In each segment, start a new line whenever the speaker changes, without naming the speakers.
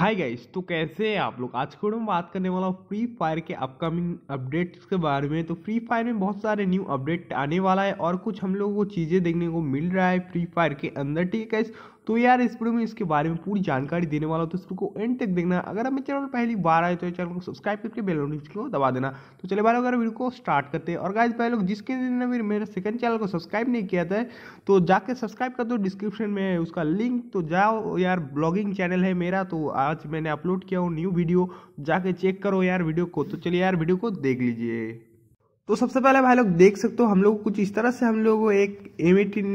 hi guys तो कैसे हैं आप लोग आज के में बात करने वाला हूँ फ्री फायर के अपकमिंग अपडेट्स के बारे में तो फ्री फायर में बहुत सारे न्यू अपडेट आने वाला है और कुछ हम लोगों को चीज़ें देखने को मिल रहा है फ्री फायर के अंदर ठीक है गाइस तो यार इस वीडियो में इसके बारे में पूरी जानकारी देने वाला हो तो इस वीडियो को एंड तक देखना अगर हमें चैनल चैनल पहली बार आए तो चैनल को सब्सक्राइब करके बेल नोटिफिकेशन को दबा देना तो चले बारे अगर वीडियो को स्टार्ट करते हैं और गाइज पहले लोग जिसके दिन ने मेरे सेकंड चैनल को सब्सक्राइब नहीं किया था तो जाकर सब्सक्राइब कर दो डिस्क्रिप्शन में उसका लिंक तो जाओ यार ब्लॉगिंग चैनल है मेरा तो आज मैंने अपलोड किया हूँ न्यू वीडियो जाके चेक करो यार वीडियो को तो चलिए यार वीडियो को देख लीजिए तो सबसे पहले भाई लोग देख सकते हो हम लोग कुछ इस तरह से हम लोग एक M eighteen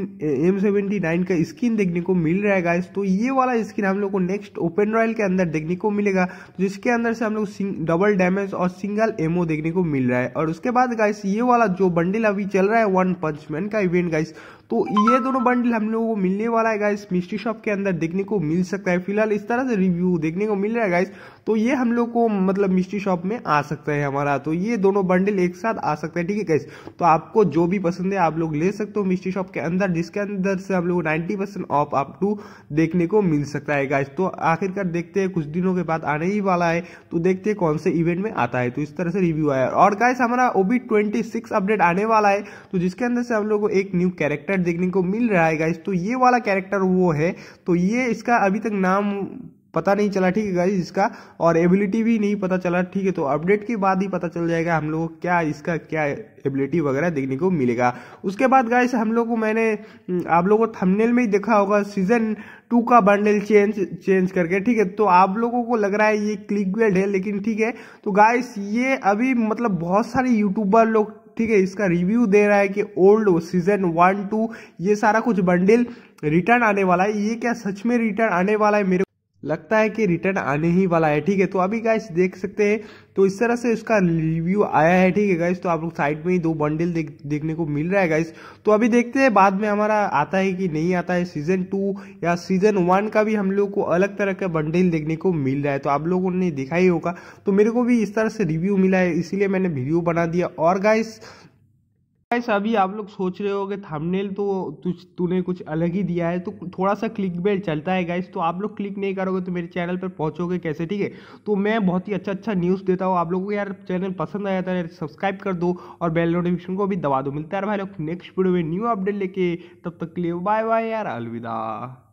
M seventy nine का स्किन देखने को मिल रहा है गाइस तो ये वाला स्किन हम लोग को नेक्स्ट ओपन रॉयल के अंदर देखने को मिलेगा तो जिसके अंदर से हम लोग डबल डैमेज और सिंगल एमओ देखने को मिल रहा है और उसके बाद गाइस ये वाला जो बंडल अभी चल रहा है वन पंचमैन का इवेंट गाइस तो ये दोनों बंडल हम लोगों को मिलने वाला है गाइस मिस्ट्री शॉप के अंदर देखने को मिल सकता है फिलहाल इस तरह से रिव्यू देखने को मिल रहा है गाइस तो ये हम लोग को मतलब मिस्ट्री शॉप में आ सकता है हमारा तो ये दोनों बंडल एक साथ आ सकता है ठीक है गाइस तो आपको जो भी पसंद है आप लोग ले सकते हो मिस्ट्री शॉप के अंदर जिसके अंदर से हम लोग ninety percent off up to देखने को मिल सकता है गाइस तो आखिरकार देखते हैं कुछ दिनों के बाद आने ही वाला है तो देखते हैं कौन से इवेंट में आता है तो इस तरह से रिव्यू आया और गाइस हमारा ओबी ट्वेंटी अपडेट आने वाला है तो जिसके अंदर से हम लोग को एक न्यू कैरेक्टर कैरेक्टर देखने को मिल रहा है गाइज तो ये वाला कैरेक्टर वो है तो ये इसका अभी तक नाम पता नहीं चला ठीक है गाइज इसका और एबिलिटी भी नहीं पता चला ठीक है तो अपडेट के बाद ही पता चल जाएगा हम लोग क्या इसका क्या एबिलिटी वगैरह देखने को मिलेगा उसके बाद गाइज हम लोग को मैंने हम्म, आप लोगों को थंबनेल में ही देखा होगा सीजन टू का बंडल चेंज चेंज करके ठीक है तो आप लोगों को लग रहा है ये क्लिक है लेकिन ठीक है तो गाइस ये अभी मतलब बहुत सारे यूट्यूबर लोग ठीक है इसका रिव्यू दे रहा है कि ओल्ड सीजन वन टू ये सारा कुछ बंडल रिटर्न आने वाला है ये क्या सच में रिटर्न आने वाला है मेरे लगता है कि रिटर्न आने ही वाला है ठीक है तो अभी गाइस देख सकते हैं तो इस तरह से इसका रिव्यू आया है ठीक है गाइस तो आप लोग साइड में ही दो बंडल देख देखने को मिल रहा है गाइस तो अभी देखते हैं बाद में हमारा आता है कि नहीं आता है सीजन टू या सीजन वन का भी हम लोग को अलग तरह का बंडल देखने को मिल रहा है तो आप लोगों ने देखा ही होगा तो मेरे को भी इस तरह से रिव्यू मिला है इसीलिए मैंने वीडियो बना दिया और गाइस गाइस अभी आप लोग सोच रहे हो कि थंबनेल तो तूने कुछ अलग ही दिया है तो थोड़ा सा क्लिक बेट चलता है गाइस तो आप लोग क्लिक नहीं करोगे तो मेरे चैनल पर पहुंचोगे कैसे ठीक है तो मैं बहुत ही अच्छा अच्छा न्यूज़ देता हूँ आप लोगों को यार चैनल पसंद आया था तो सब्सक्राइब कर दो और बेल नोटिफिकेशन को भी दबा दो मिलता है यार भाई लोग नेक्स्ट वीडियो में न्यू अपडेट लेके तब तक के लिए बाय बाय यार अलविदा